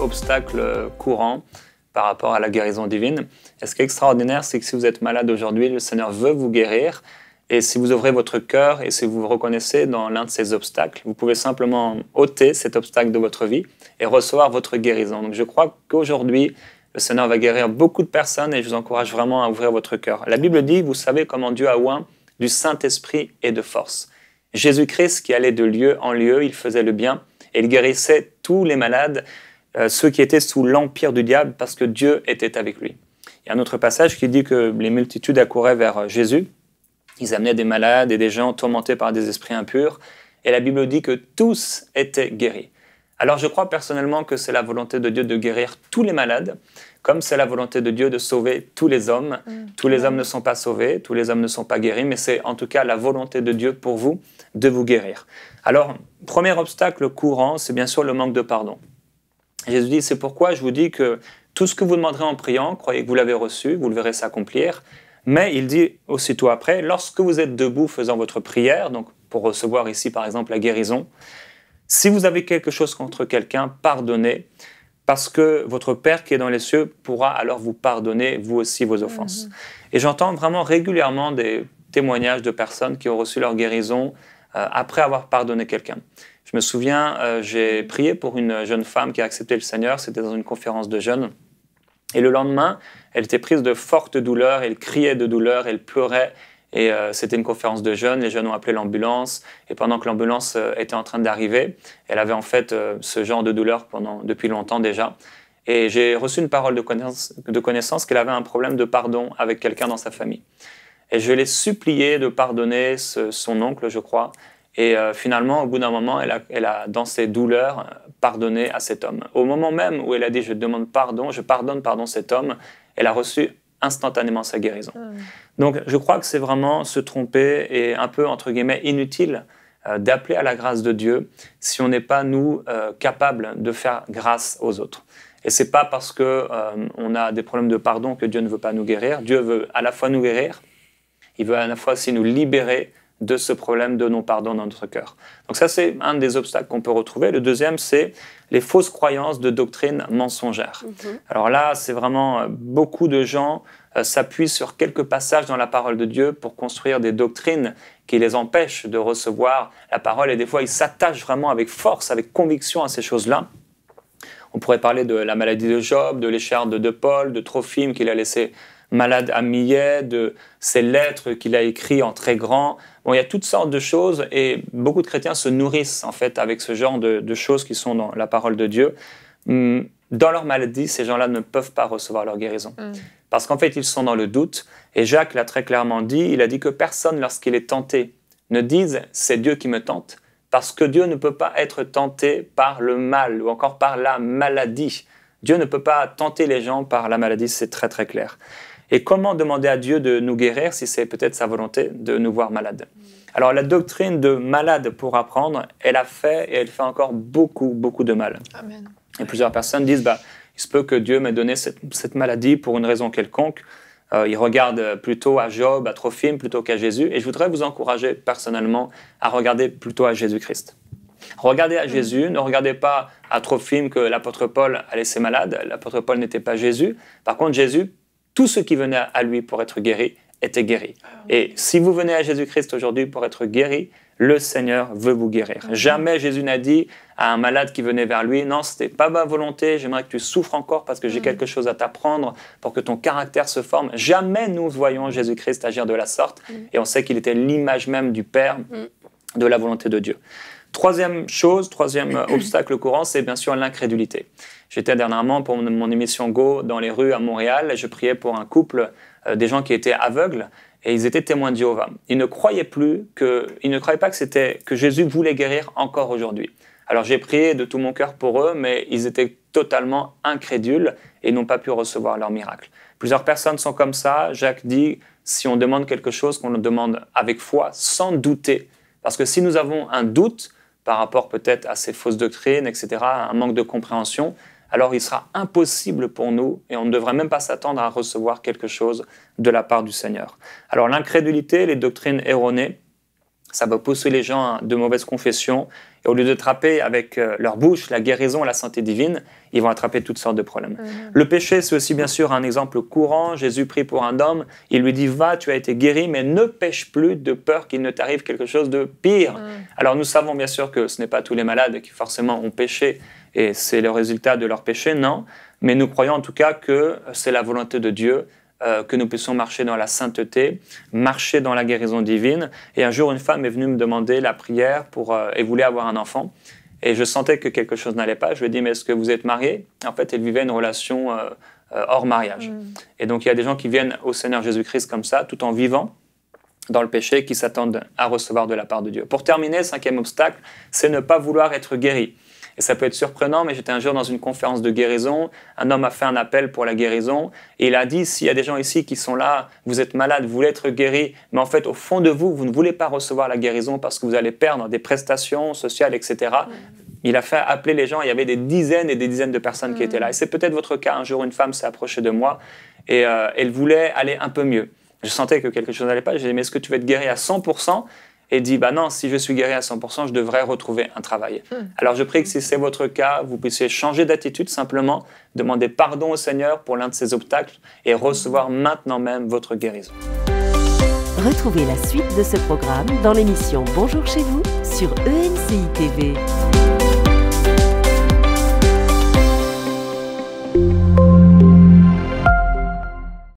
obstacles courants par rapport à la guérison divine. Et ce qui est extraordinaire, c'est que si vous êtes malade aujourd'hui, le Seigneur veut vous guérir. Et si vous ouvrez votre cœur et si vous vous reconnaissez dans l'un de ces obstacles, vous pouvez simplement ôter cet obstacle de votre vie et recevoir votre guérison. Donc je crois qu'aujourd'hui, le Seigneur va guérir beaucoup de personnes et je vous encourage vraiment à ouvrir votre cœur. La Bible dit, vous savez comment Dieu a oint du Saint-Esprit et de force. Jésus-Christ qui allait de lieu en lieu, il faisait le bien et il guérissait tous les malades. Euh, ceux qui étaient sous l'empire du diable parce que Dieu était avec lui. Il y a un autre passage qui dit que les multitudes accouraient vers euh, Jésus. Ils amenaient des malades et des gens tourmentés par des esprits impurs. Et la Bible dit que tous étaient guéris. Alors je crois personnellement que c'est la volonté de Dieu de guérir tous les malades, comme c'est la volonté de Dieu de sauver tous les hommes. Mm. Tous les mm. hommes ne sont pas sauvés, tous les hommes ne sont pas guéris, mais c'est en tout cas la volonté de Dieu pour vous de vous guérir. Alors, premier obstacle courant, c'est bien sûr le manque de pardon. Jésus dit, c'est pourquoi je vous dis que tout ce que vous demanderez en priant, croyez que vous l'avez reçu, vous le verrez s'accomplir. Mais il dit aussitôt après, lorsque vous êtes debout faisant votre prière, donc pour recevoir ici par exemple la guérison, si vous avez quelque chose contre quelqu'un, pardonnez, parce que votre Père qui est dans les cieux pourra alors vous pardonner, vous aussi, vos offenses. Mhm. Et j'entends vraiment régulièrement des témoignages de personnes qui ont reçu leur guérison euh, après avoir pardonné quelqu'un. Je me souviens, euh, j'ai prié pour une jeune femme qui a accepté le Seigneur, c'était dans une conférence de jeunes. Et le lendemain, elle était prise de fortes douleurs, elle criait de douleur, elle pleurait. Et euh, c'était une conférence de jeunes, les jeunes ont appelé l'ambulance. Et pendant que l'ambulance était en train d'arriver, elle avait en fait ce genre de douleur pendant, depuis longtemps déjà. Et j'ai reçu une parole de de connaissance qu'elle avait un problème de pardon avec quelqu'un dans sa famille. Et je l'ai supplié de pardonner son oncle, je crois. Et euh, finalement, au bout d'un moment, elle a, dans ses douleurs, pardonné à cet homme. Au moment même où elle a dit Je demande pardon, je pardonne pardon cet homme, elle a reçu instantanément sa guérison. Ah Donc je crois que c'est vraiment se tromper et un peu, entre guillemets, inutile euh, d'appeler à la grâce de Dieu si on n'est pas, nous, euh, capables de faire grâce aux autres. Et c'est pas parce que on a des problèmes de pardon que Dieu ne veut pas nous guérir. Dieu veut à la fois nous guérir, il veut à la fois aussi nous libérer de ce problème de non-pardon dans notre cœur. Donc ça, c'est un des obstacles qu'on peut retrouver. Le deuxième, c'est les fausses croyances de doctrines mensongères. Mhm. Alors là, c'est vraiment euh, beaucoup de gens euh, s'appuient sur quelques passages dans la parole de Dieu pour construire des doctrines qui les empêchent de recevoir la parole et des fois, ils s'attachent vraiment avec force, avec conviction à ces choses-là. On pourrait parler de la maladie de Job, de l'écharde de Paul, de Trophime qu'il a laissé Malade à Millet, de ses lettres qu'il a écrites en très grand. Bon, il y a toutes sortes de choses et beaucoup de chrétiens se nourrissent en fait avec ce genre de, choses qui sont dans la parole de Dieu. Hmm, dans leur maladie, ces gens-là ne peuvent pas recevoir leur guérison. Hmm. Parce qu'en fait, ils sont dans le doute. Et Jacques l'a très clairement dit, il a dit que personne, lorsqu'il est tenté, ne dise « c'est Dieu qui me tente », parce que Dieu ne peut pas être tenté par le mal ou encore par la maladie. Dieu ne peut pas tenter les gens par la maladie, c'est très très clair. Et comment demander à Dieu de nous guérir si c'est peut-être sa volonté de nous voir malades Alors la doctrine de malade pour apprendre, elle a fait et elle fait encore beaucoup, beaucoup de mal. Amen. Et plusieurs personnes disent, bah, il se peut que Dieu m'ait donné cette, maladie pour une raison quelconque. Euh, ils regardent plutôt à Job, à Trophime, plutôt qu'à Jésus. Et je voudrais vous encourager personnellement à regarder plutôt à Jésus-Christ. Regardez à Jésus, ne regardez pas à Trophime que l'apôtre Paul a laissé malade. L'apôtre Paul n'était pas Jésus. Par contre, Jésus tout ceux qui venait à lui pour être guéri était guéri. Ah et si vous venez à Jésus-Christ aujourd'hui pour être guéri, le Seigneur veut vous guérir. Jamais Jésus n'a dit à un malade qui venait vers lui, non, c'était pas ma volonté, j'aimerais que tu souffres encore parce que j'ai ah quelque chose à t'apprendre pour que ton caractère se forme. Jamais nous voyons Jésus-Christ agir de la sorte mm. et on sait qu'il était l'image même du Père, mm. de la volonté de Dieu. Troisième chose, troisième euh, obstacle courant, c'est bien sûr l'incrédulité. J'étais dernièrement pour mon émission Go dans les rues à Montréal. Je priais pour un couple, euh, des gens qui étaient aveugles et ils étaient témoins de Jéhovah. Ils ne croyaient plus que, ils ne croyaient pas que c'était que Jésus voulait guérir encore aujourd'hui. Alors j'ai prié de tout mon cœur pour eux, mais ils étaient totalement incrédules et n'ont pas pu recevoir leur miracle. Plusieurs personnes sont comme ça. Jacques dit si on demande quelque chose, qu'on le demande avec foi, sans douter. Parce que si nous avons un doute, par rapport peut-être à ces fausses doctrines, etc., un manque de compréhension, alors il sera impossible pour nous, et on ne devrait même pas s'attendre à recevoir quelque chose de la part du Seigneur. Alors l'incrédulité, les doctrines erronées, ça va pousser les gens à de mauvaises confessions. Et au lieu de d'attraper avec euh, leur bouche la guérison et la santé divine, ils vont attraper toutes sortes de problèmes. Le péché, c'est aussi bien sûr un exemple courant. Jésus prie pour un homme, il lui dit Va, tu as été guéri, mais ne pêche plus de peur qu'il ne t'arrive quelque chose de pire. Alors nous savons bien sûr que ce n'est pas tous les malades qui forcément ont péché et c'est le résultat de leur péché, non. Mais nous croyons en tout cas que c'est la volonté de Dieu euh, que nous puissions marcher dans la sainteté, marcher dans la guérison divine. Et un jour, une femme est venue me demander la prière euh, et voulait avoir un enfant. Et je sentais que quelque chose n'allait pas. Je lui ai dit, mais est-ce que vous êtes marié En fait, elle vivait une relation euh, hors mariage. Mm. Et donc, il y a des gens qui viennent au Seigneur Jésus-Christ comme ça, tout en vivant dans le péché, qui s'attendent à recevoir de la part de Dieu. Pour terminer, cinquième obstacle, c'est ne pas vouloir être guéri. Et ça peut être surprenant, mais j'étais un jour dans une conférence de guérison, un homme a fait un appel pour la guérison, et il a dit, s'il y a des gens ici qui sont là, vous êtes malade, vous voulez être guéri, mais en fait, au fond de vous, vous ne voulez pas recevoir la guérison parce que vous allez perdre des prestations sociales, etc. Il a fait appeler les gens, il y avait des dizaines et des dizaines de personnes qui étaient là. Et c'est peut-être votre cas, un jour, une femme s'est approchée de moi, et euh, elle voulait aller un peu mieux. Je sentais que quelque chose n'allait pas, j'ai dit, mais est-ce que tu veux être guéri à 100% et dit bah non, si je suis guéri à 100%, je devrais retrouver un travail. Hmm. Alors je prie que si c'est votre cas, vous puissiez changer d'attitude simplement, demander pardon au Seigneur pour l'un de ces obstacles et recevoir maintenant même votre guérison. Retrouvez la suite de ce programme dans l'émission Bonjour chez vous sur ENCI TV.